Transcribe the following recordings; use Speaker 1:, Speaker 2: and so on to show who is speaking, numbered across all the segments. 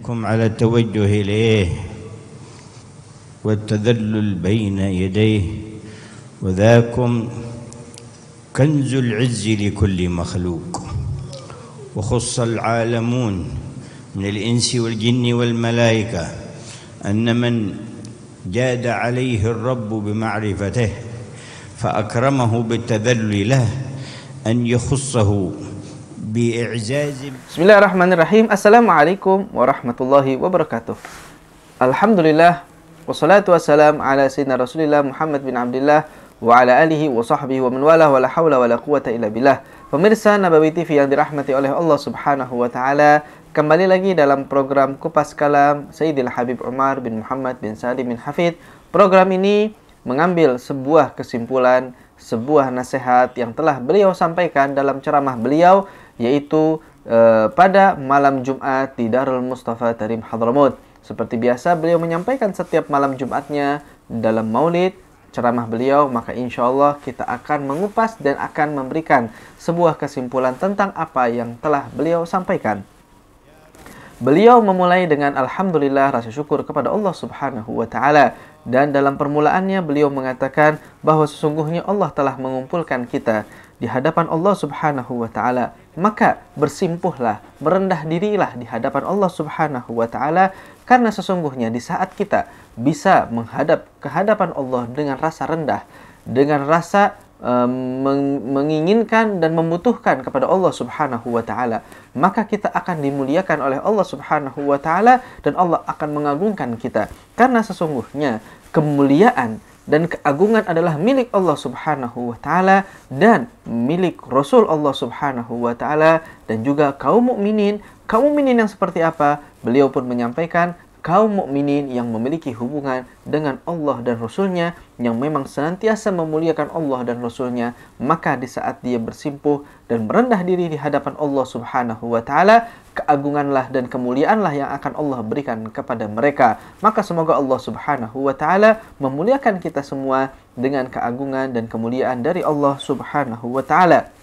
Speaker 1: منكم على التوجه إليه والتذلل بين يديه وذاكم كنز العز لكل مخلوق وخص العالمون من الإنس والجن والملائكة أن من جاد عليه الرب بمعرفته فأكرمه
Speaker 2: بالتذلل له أن يخصه Bismillahirrahmanirrahim Assalamualaikum warahmatullahi wabarakatuh Alhamdulillah Wassalatu wassalam ala sayyidina rasulillah Muhammad bin Abdullah Wa ala alihi wa sahbihi wa min wala wa la hawla wa la quwata illa billah Pemirsa Nabawi TV yang dirahmati oleh Allah subhanahu wa ta'ala Kembali lagi dalam program Kupas Kalam Sayyidil Habib Umar bin Muhammad bin Salim bin Hafid Program ini mengambil sebuah kesimpulan sebuah nasihat yang telah beliau sampaikan dalam ceramah beliau yaitu e, pada malam Jumat di Darul Mustafa Tarim Hadramut. Seperti biasa beliau menyampaikan setiap malam Jumatnya dalam maulid ceramah beliau, maka insya Allah kita akan mengupas dan akan memberikan sebuah kesimpulan tentang apa yang telah beliau sampaikan. Beliau memulai dengan Alhamdulillah rasa syukur kepada Allah subhanahu wa ta'ala. Dan dalam permulaannya beliau mengatakan bahwa sesungguhnya Allah telah mengumpulkan kita di hadapan Allah subhanahu wa ta'ala maka bersimpuhlah, merendah dirilah di hadapan Allah Subhanahu wa taala karena sesungguhnya di saat kita bisa menghadap ke hadapan Allah dengan rasa rendah, dengan rasa um, menginginkan dan membutuhkan kepada Allah Subhanahu wa taala, maka kita akan dimuliakan oleh Allah Subhanahu wa taala dan Allah akan mengagungkan kita karena sesungguhnya kemuliaan dan keagungan adalah milik Allah Subhanahu wa taala dan milik Rasul Allah Subhanahu wa taala dan juga kaum mukminin. Kaum mukminin yang seperti apa? Beliau pun menyampaikan kaum mukminin yang memiliki hubungan dengan Allah dan Rasulnya yang memang senantiasa memuliakan Allah dan Rasulnya maka di saat dia bersimpuh dan merendah diri di hadapan Allah subhanahu wa ta'ala keagunganlah dan kemuliaanlah yang akan Allah berikan kepada mereka maka semoga Allah subhanahu wa ta'ala memuliakan kita semua dengan keagungan dan kemuliaan dari Allah subhanahu wa ta'ala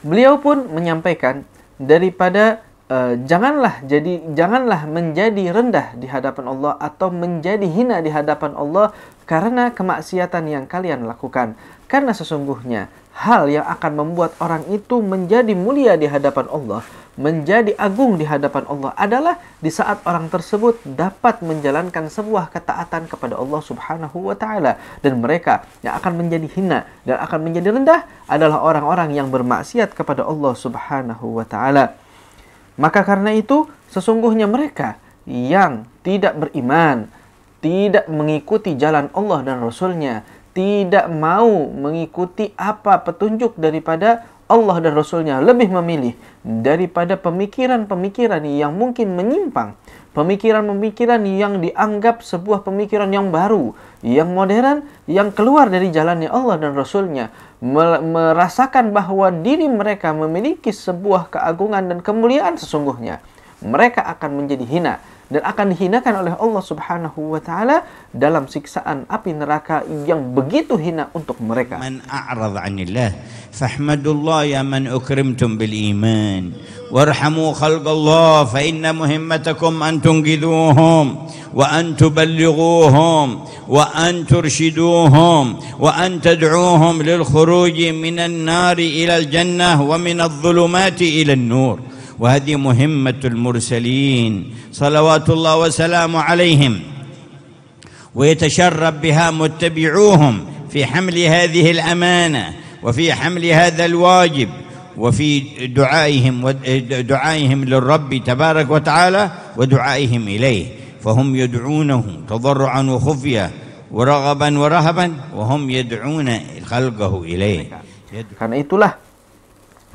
Speaker 2: beliau pun menyampaikan daripada Eh, janganlah jadi janganlah menjadi rendah di hadapan Allah atau menjadi hina di hadapan Allah karena kemaksiatan yang kalian lakukan karena sesungguhnya hal yang akan membuat orang itu menjadi mulia di hadapan Allah menjadi agung di hadapan Allah adalah di saat orang tersebut dapat menjalankan sebuah ketaatan kepada Allah Subhanahu wa taala dan mereka yang akan menjadi hina dan akan menjadi rendah adalah orang-orang yang bermaksiat kepada Allah Subhanahu wa taala maka karena itu, sesungguhnya mereka yang tidak beriman, tidak mengikuti jalan Allah dan Rasulnya, tidak mau mengikuti apa petunjuk daripada Allah dan Rasulnya lebih memilih daripada pemikiran-pemikiran yang mungkin menyimpang, pemikiran-pemikiran yang dianggap sebuah pemikiran yang baru, yang modern, yang keluar dari jalannya Allah dan Rasulnya, merasakan bahwa diri mereka memiliki sebuah keagungan dan kemuliaan sesungguhnya. Mereka akan menjadi hina dan akan dihinakan oleh Allah Subhanahu wa taala dalam siksaan api neraka yang begitu hina untuk mereka. Man
Speaker 1: a'rad 'anillah fahmadullah ya man ukrimtum bil iman warhamu khalqallah fa inna muhimmatakum an tunqidhuhum wa an tuballighuhum wa an turshiduhum wa an tad'uuhum lil khuruj min an-nar ila al-jannah wa min adh-dhulumati ila an-nur. وهذه مهمة المرسلين صلوات الله وسلامه عليهم ويتشرب بها متبعوهم في حمل هذه الأمانة وفي حمل هذا الواجب وفي دعائهم دعائهم للرب تبارك وتعالى ودعائهم إليه فهم يدعونه تضرعا وخفية ورغبا ورهبا وهم يدعون خلقه إليه
Speaker 2: Karena itulah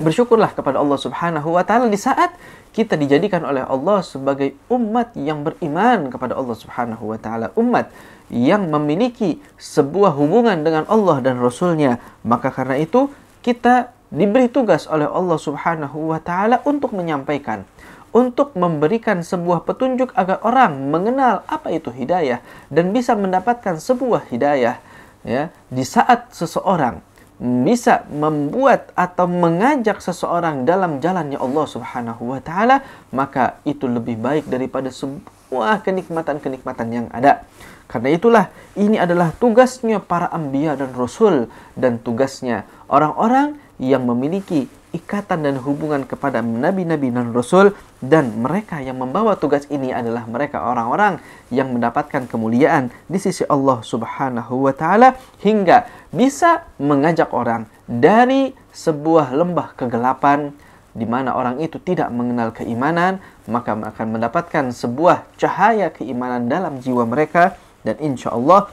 Speaker 2: bersyukurlah kepada Allah Subhanahu wa taala di saat kita dijadikan oleh Allah sebagai umat yang beriman kepada Allah Subhanahu wa taala, umat yang memiliki sebuah hubungan dengan Allah dan Rasul-Nya. Maka karena itu kita diberi tugas oleh Allah Subhanahu wa taala untuk menyampaikan untuk memberikan sebuah petunjuk agar orang mengenal apa itu hidayah dan bisa mendapatkan sebuah hidayah ya di saat seseorang bisa membuat atau mengajak seseorang dalam jalannya Allah Subhanahu wa taala, maka itu lebih baik daripada semua kenikmatan-kenikmatan yang ada. Karena itulah ini adalah tugasnya para anbiya dan rasul dan tugasnya orang-orang yang memiliki ikatan dan hubungan kepada nabi-nabi dan rasul dan mereka yang membawa tugas ini adalah mereka orang-orang yang mendapatkan kemuliaan di sisi Allah Subhanahu wa taala hingga bisa mengajak orang dari sebuah lembah kegelapan di mana orang itu tidak mengenal keimanan, maka akan mendapatkan sebuah cahaya keimanan dalam jiwa mereka dan insya Allah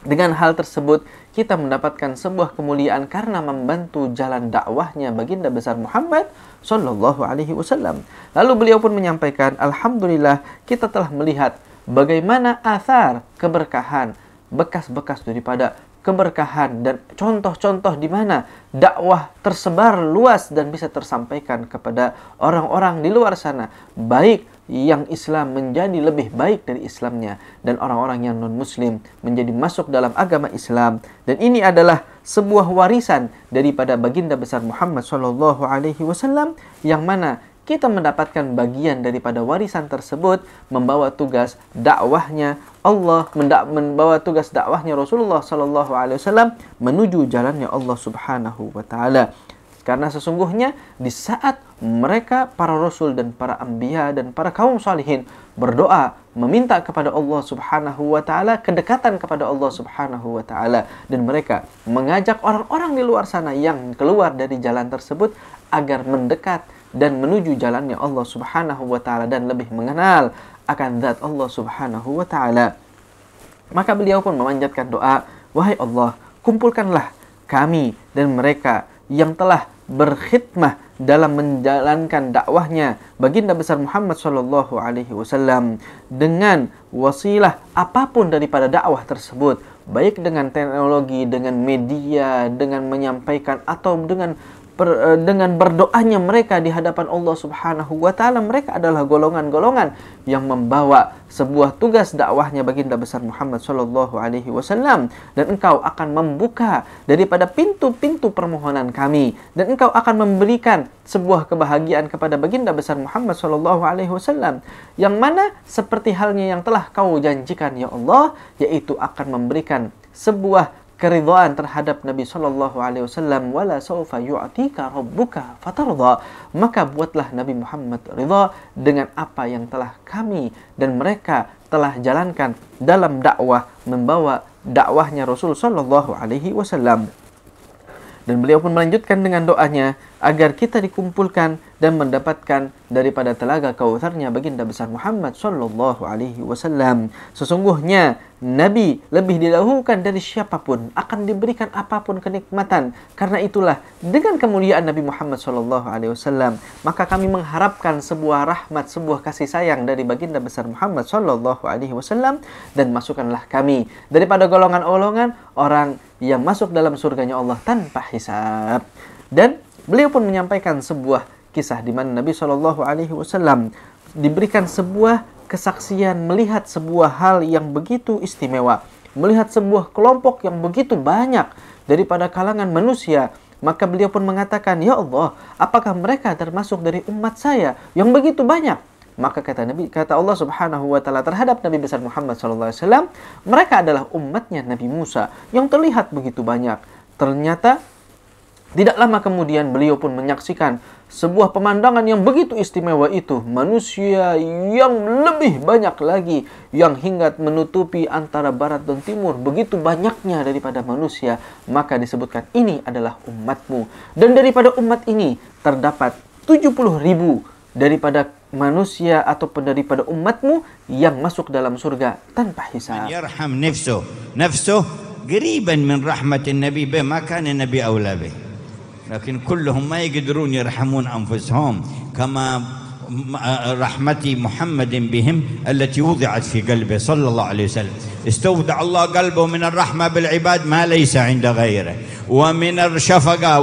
Speaker 2: dengan hal tersebut, kita mendapatkan sebuah kemuliaan karena membantu jalan dakwahnya baginda besar Muhammad Shallallahu Alaihi Wasallam. Lalu beliau pun menyampaikan, Alhamdulillah kita telah melihat bagaimana asar keberkahan, bekas-bekas daripada keberkahan dan contoh-contoh di mana dakwah tersebar luas dan bisa tersampaikan kepada orang-orang di luar sana, baik yang Islam menjadi lebih baik dari Islamnya dan orang-orang yang non muslim menjadi masuk dalam agama Islam dan ini adalah sebuah warisan daripada baginda besar Muhammad sallallahu alaihi wasallam yang mana kita mendapatkan bagian daripada warisan tersebut membawa tugas dakwahnya Allah membawa tugas dakwahnya Rasulullah sallallahu alaihi wasallam menuju jalannya Allah Subhanahu wa taala Karena sesungguhnya di saat mereka para rasul dan para anbiya dan para kaum salihin berdoa meminta kepada Allah Subhanahu wa taala kedekatan kepada Allah Subhanahu wa taala dan mereka mengajak orang-orang di luar sana yang keluar dari jalan tersebut agar mendekat dan menuju jalannya Allah Subhanahu wa taala dan lebih mengenal akan zat Allah Subhanahu wa taala. Maka beliau pun memanjatkan doa, "Wahai Allah, kumpulkanlah kami dan mereka yang telah berkhidmah dalam menjalankan dakwahnya baginda besar Muhammad Shallallahu Alaihi Wasallam dengan wasilah apapun daripada dakwah tersebut baik dengan teknologi dengan media dengan menyampaikan atau dengan ber, eh, dengan berdoanya mereka di hadapan Allah Subhanahu wa taala mereka adalah golongan-golongan yang membawa sebuah tugas dakwahnya baginda besar Muhammad Shallallahu alaihi wasallam dan engkau akan membuka daripada pintu-pintu permohonan kami dan engkau akan memberikan sebuah kebahagiaan kepada baginda besar Muhammad Shallallahu alaihi wasallam yang mana seperti halnya yang telah kau janjikan ya Allah yaitu akan memberikan sebuah keridhaan terhadap Nabi Shallallahu Alaihi Wasallam wala saufa yu'tika rabbuka fatarda maka buatlah Nabi Muhammad ridha dengan apa yang telah kami dan mereka telah jalankan dalam dakwah membawa dakwahnya Rasul Shallallahu Alaihi Wasallam dan beliau pun melanjutkan dengan doanya agar kita dikumpulkan dan mendapatkan daripada telaga kautsarnya baginda besar Muhammad sallallahu Alaihi Wasallam. Sesungguhnya Nabi lebih didahulukan dari siapapun akan diberikan apapun kenikmatan. Karena itulah dengan kemuliaan Nabi Muhammad sallallahu Alaihi Wasallam maka kami mengharapkan sebuah rahmat, sebuah kasih sayang dari baginda besar Muhammad sallallahu Alaihi Wasallam dan masukkanlah kami daripada golongan-golongan orang yang masuk dalam surganya Allah tanpa hisab. Dan beliau pun menyampaikan sebuah kisah di mana Nabi Shallallahu Alaihi Wasallam diberikan sebuah kesaksian melihat sebuah hal yang begitu istimewa, melihat sebuah kelompok yang begitu banyak daripada kalangan manusia. Maka beliau pun mengatakan, Ya Allah, apakah mereka termasuk dari umat saya yang begitu banyak? Maka kata Nabi kata Allah Subhanahu wa taala terhadap Nabi besar Muhammad sallallahu alaihi wasallam, mereka adalah umatnya Nabi Musa yang terlihat begitu banyak. Ternyata tidak lama kemudian beliau pun menyaksikan sebuah pemandangan yang begitu istimewa itu, manusia yang lebih banyak lagi yang hingga menutupi antara barat dan timur, begitu banyaknya daripada manusia, maka disebutkan ini adalah umatmu. Dan daripada umat ini terdapat 70 ribu daripada manusia atau daripada umatmu yang masuk dalam surga tanpa
Speaker 1: hisab. Yarham nafsu nafsuh min rahmatin nabi be maka nabi aula be لكن كلهم ما يقدرون يرحمون أنفسهم كما آه، رحمة محمد بهم التي وضعت في قلبه صلى الله عليه وسلم استودع الله قلبه من الرحمة بالعباد ما ليس عند غيره ومن الشفقة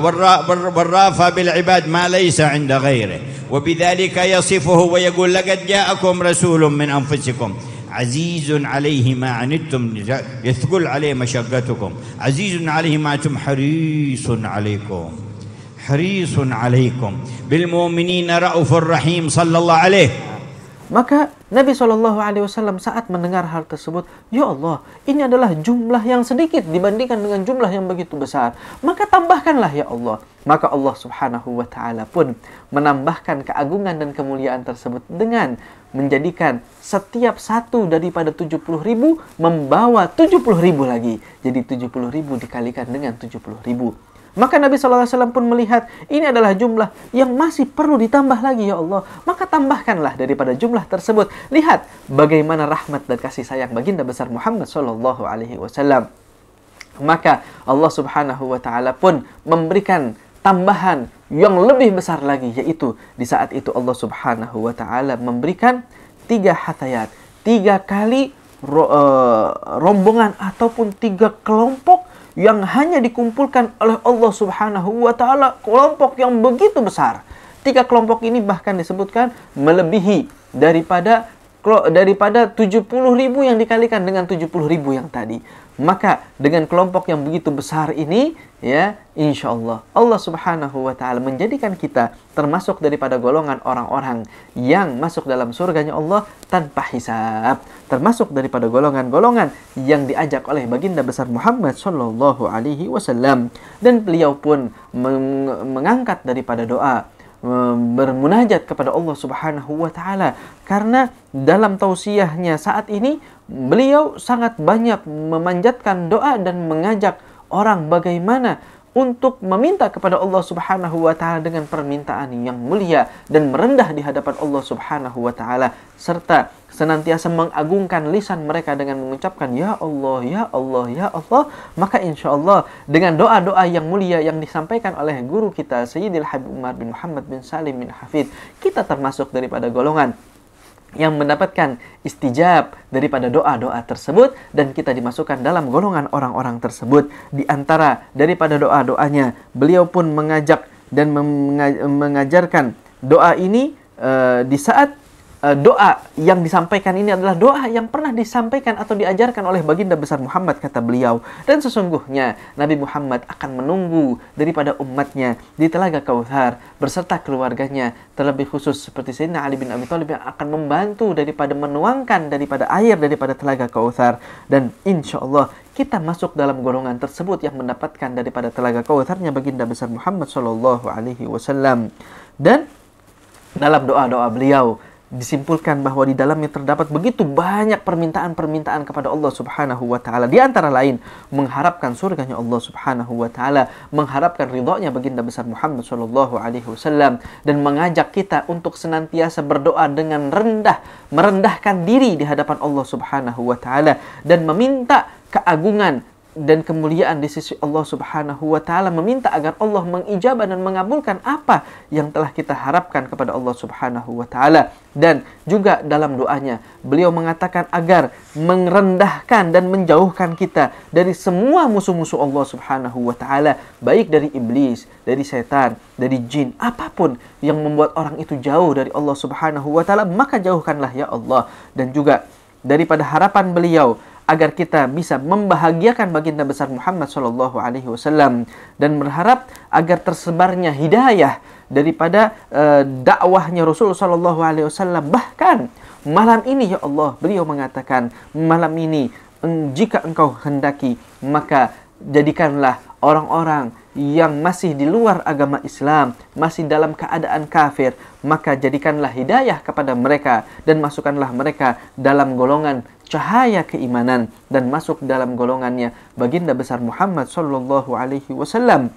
Speaker 1: والرافة بالعباد ما ليس عند غيره وبذلك يصفه ويقول لقد جاءكم رسول من أنفسكم عزيز عليه ما عنتم يثقل عليه مشقتكم عزيز عليه ما أنتم حريص عليكم حريص عليكم بالمؤمنين رأف رحيم صلى الله عليه
Speaker 2: Maka Nabi Shallallahu Alaihi Wasallam saat mendengar hal tersebut, ya Allah, ini adalah jumlah yang sedikit dibandingkan dengan jumlah yang begitu besar. Maka tambahkanlah ya Allah. Maka Allah Subhanahu Wa Taala pun menambahkan keagungan dan kemuliaan tersebut dengan menjadikan setiap satu daripada 70 ribu membawa 70 ribu lagi. Jadi 70 ribu dikalikan dengan 70 ribu. Maka Nabi SAW pun melihat ini adalah jumlah yang masih perlu ditambah lagi ya Allah. Maka tambahkanlah daripada jumlah tersebut. Lihat bagaimana rahmat dan kasih sayang baginda besar Muhammad SAW. Maka Allah Subhanahu Wa Taala pun memberikan tambahan yang lebih besar lagi yaitu di saat itu Allah Subhanahu Wa Taala memberikan tiga hatayat tiga kali eh, rombongan ataupun tiga kelompok yang hanya dikumpulkan oleh Allah Subhanahu wa taala kelompok yang begitu besar. Tiga kelompok ini bahkan disebutkan melebihi daripada daripada 70.000 ribu yang dikalikan dengan puluh ribu yang tadi. Maka dengan kelompok yang begitu besar ini, ya, insya Allah, Allah Subhanahu wa Ta'ala menjadikan kita termasuk daripada golongan orang-orang yang masuk dalam surganya Allah tanpa hisab, termasuk daripada golongan-golongan yang diajak oleh Baginda Besar Muhammad Shallallahu Alaihi Wasallam, dan beliau pun mengangkat daripada doa bermunajat kepada Allah Subhanahu wa taala karena dalam tausiahnya saat ini beliau sangat banyak memanjatkan doa dan mengajak orang bagaimana untuk meminta kepada Allah Subhanahu wa taala dengan permintaan yang mulia dan merendah di hadapan Allah Subhanahu wa taala serta senantiasa mengagungkan lisan mereka dengan mengucapkan ya Allah ya Allah ya Allah maka insya Allah dengan doa-doa yang mulia yang disampaikan oleh guru kita Sayyidil Habib Umar bin Muhammad bin Salim bin Hafid kita termasuk daripada golongan yang mendapatkan istijab daripada doa-doa tersebut dan kita dimasukkan dalam golongan orang-orang tersebut di antara daripada doa-doanya beliau pun mengajak dan mengajarkan doa ini uh, di saat Eh, doa yang disampaikan ini adalah doa yang pernah disampaikan atau diajarkan oleh baginda besar Muhammad kata beliau dan sesungguhnya Nabi Muhammad akan menunggu daripada umatnya di telaga Kauthar berserta keluarganya terlebih khusus seperti Sayyidina Ali bin Abi Thalib yang akan membantu daripada menuangkan daripada air daripada telaga Kauthar dan insya Allah kita masuk dalam golongan tersebut yang mendapatkan daripada telaga Kauthar-nya baginda besar Muhammad Shallallahu Alaihi Wasallam dan dalam doa-doa beliau disimpulkan bahwa di dalamnya terdapat begitu banyak permintaan-permintaan kepada Allah Subhanahu wa taala. Di antara lain mengharapkan surganya Allah Subhanahu wa taala, mengharapkan ridhonya baginda besar Muhammad sallallahu alaihi wasallam dan mengajak kita untuk senantiasa berdoa dengan rendah, merendahkan diri di hadapan Allah Subhanahu wa taala dan meminta keagungan dan kemuliaan di sisi Allah Subhanahu wa taala meminta agar Allah mengijabah dan mengabulkan apa yang telah kita harapkan kepada Allah Subhanahu wa taala dan juga dalam doanya beliau mengatakan agar merendahkan dan menjauhkan kita dari semua musuh-musuh Allah Subhanahu wa taala baik dari iblis, dari setan, dari jin, apapun yang membuat orang itu jauh dari Allah Subhanahu wa taala maka jauhkanlah ya Allah dan juga daripada harapan beliau agar kita bisa membahagiakan baginda besar Muhammad Shallallahu Alaihi Wasallam dan berharap agar tersebarnya hidayah daripada uh, dakwahnya Rasul Shallallahu Alaihi Wasallam bahkan malam ini ya Allah beliau mengatakan malam ini jika engkau hendaki maka jadikanlah orang-orang yang masih di luar agama Islam, masih dalam keadaan kafir, maka jadikanlah hidayah kepada mereka dan masukkanlah mereka dalam golongan cahaya keimanan dan masuk dalam golongannya baginda besar Muhammad sallallahu Alaihi Wasallam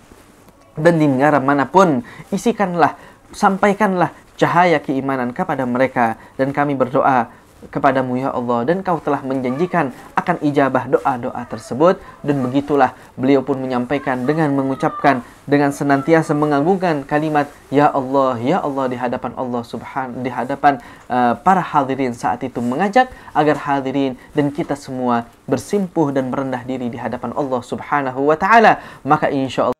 Speaker 2: dan di negara manapun isikanlah sampaikanlah cahaya keimanan kepada mereka dan kami berdoa kepadamu ya Allah dan kau telah menjanjikan akan ijabah doa-doa tersebut dan begitulah beliau pun menyampaikan dengan mengucapkan dengan senantiasa mengagungkan kalimat ya Allah ya Allah di hadapan Allah subhan di hadapan uh, para hadirin saat itu mengajak agar hadirin dan kita semua bersimpuh dan merendah diri di hadapan Allah subhanahu wa taala maka insya Allah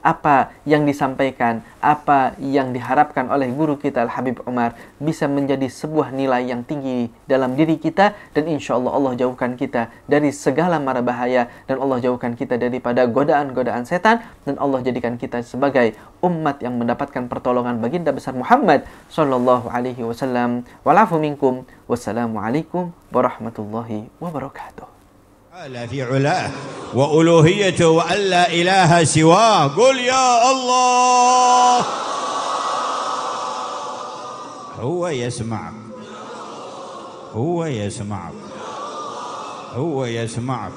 Speaker 2: apa yang disampaikan, apa yang diharapkan oleh guru kita Al-Habib Umar bisa menjadi sebuah nilai yang tinggi dalam diri kita dan insya Allah Allah jauhkan kita dari segala mara bahaya dan Allah jauhkan kita daripada godaan-godaan setan dan Allah jadikan kita sebagai umat yang mendapatkan pertolongan baginda besar Muhammad Sallallahu Alaihi Wasallam wassalamualaikum warahmatullahi
Speaker 1: wabarakatuh تعالى في علاه
Speaker 2: وألوهيته وأن
Speaker 1: لا إله سواه قل يا الله هو يسمعك هو يسمعك هو يسمعك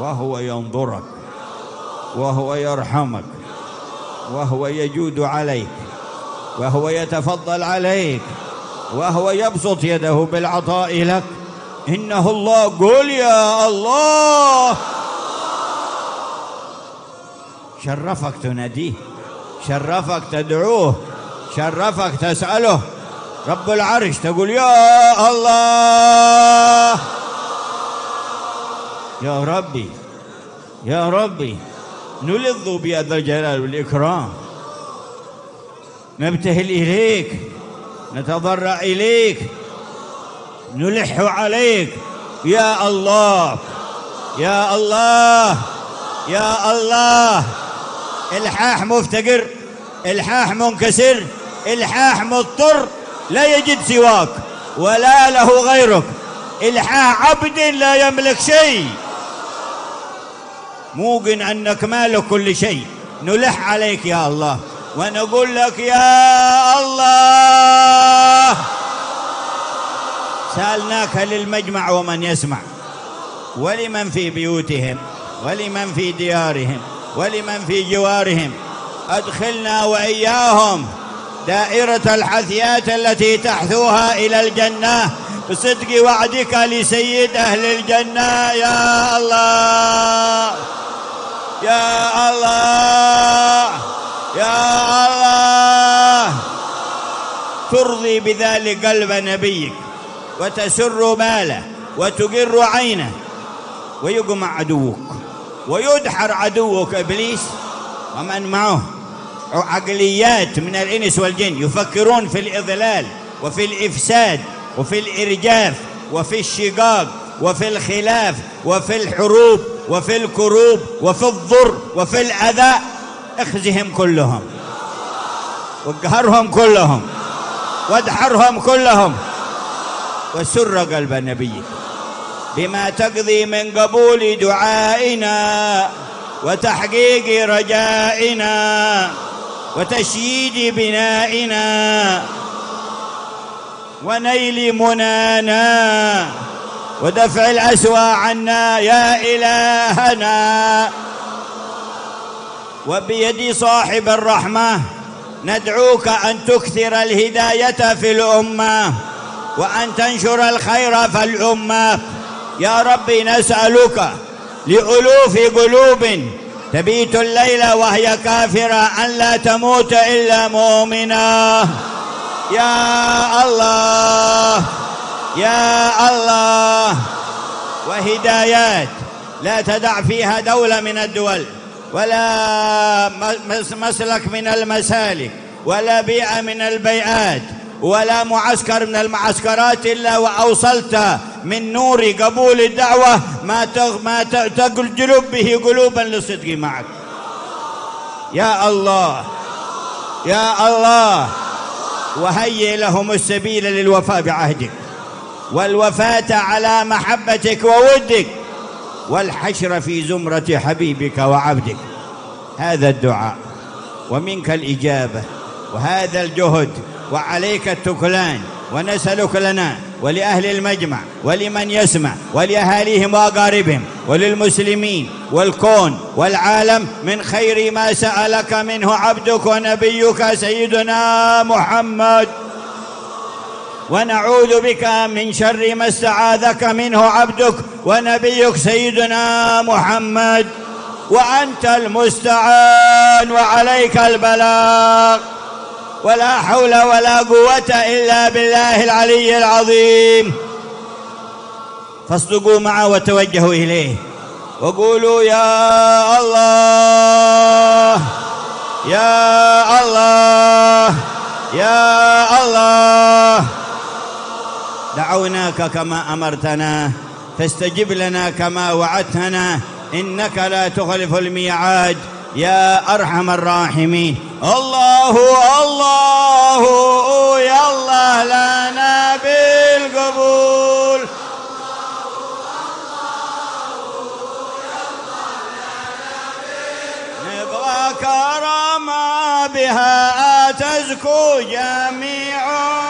Speaker 1: وهو ينظرك وهو يرحمك وهو يجود عليك وهو يتفضل عليك وهو يبسط يده بالعطاء لك إنه الله قول يا الله شرفك تناديه شرفك تدعوه شرفك تسأله رب العرش تقول يا الله يا ربي يا ربي نلظ بهذا الجلال والإكرام نبتهل إليك نتضرع إليك نلح عليك يا الله يا الله يا الله الحاح مفتقر الحاح منكسر الحاح مضطر لا يجد سواك ولا له غيرك الحاح عبد لا يملك شيء موقن انك مالك كل شيء نلح عليك يا الله ونقول لك يا الله سألناك للمجمع ومن يسمع ولمن في بيوتهم ولمن في ديارهم ولمن في جوارهم أدخلنا وإياهم دائرة الحثيات التي تحثوها إلى الجنة بصدق وعدك لسيد أهل الجنة يا الله يا الله يا الله ترضي بذلك قلب نبيك وتسر ماله وتقر عينه ويقمع عدوك ويدحر عدوك إبليس ومن معه عقليات من الإنس والجن يفكرون في الإضلال وفي الإفساد وفي الإرجاف وفي الشقاق وفي الخلاف وفي الحروب وفي الكروب وفي الضر وفي الأذى اخزهم كلهم وقهرهم كلهم وادحرهم كلهم وسر قلب نبيك بما تقضي من قبول دعائنا وتحقيق رجائنا وتشييد بنائنا ونيل منانا ودفع الأسوى عنا يا إلهنا وبيد صاحب الرحمة ندعوك أن تكثر الهداية في الأمة وأن تنشر الخير في الأمة يا ربي نسألك لألوف قلوب تبيت الليل وهي كافرة أن لا تموت إلا مؤمنة يا الله يا الله وهدايات لا تدع فيها دولة من الدول ولا مسلك من المسالك ولا بيئة من البيئات ولا معسكر من المعسكرات إلا وأوصلت من نور قبول الدعوة ما ما تجلب به قلوبا للصدق معك يا الله يا الله وهيئ لهم السبيل للوفاء بعهدك والوفاة على محبتك وودك والحشر في زمرة حبيبك وعبدك هذا الدعاء ومنك الإجابة وهذا الجهد وعليك التكلان ونسألك لنا ولأهل المجمع ولمن يسمع ولأهاليهم وأقاربهم وللمسلمين والكون والعالم من خير ما سألك منه عبدك ونبيك سيدنا محمد ونعوذ بك من شر ما استعاذك منه عبدك ونبيك سيدنا محمد وأنت المستعان وعليك البلاغ ولا حول ولا قوة إلا بالله العلي العظيم فاصدقوا معه وتوجهوا إليه وقولوا يا الله يا الله يا الله دعوناك كما أمرتنا فاستجب لنا كما وعدتنا إنك لا تخلف الميعاد يا أرحم الراحمين الله الله يا الله لنا بالقبول نبغى كرامة بها تزكو جميعنا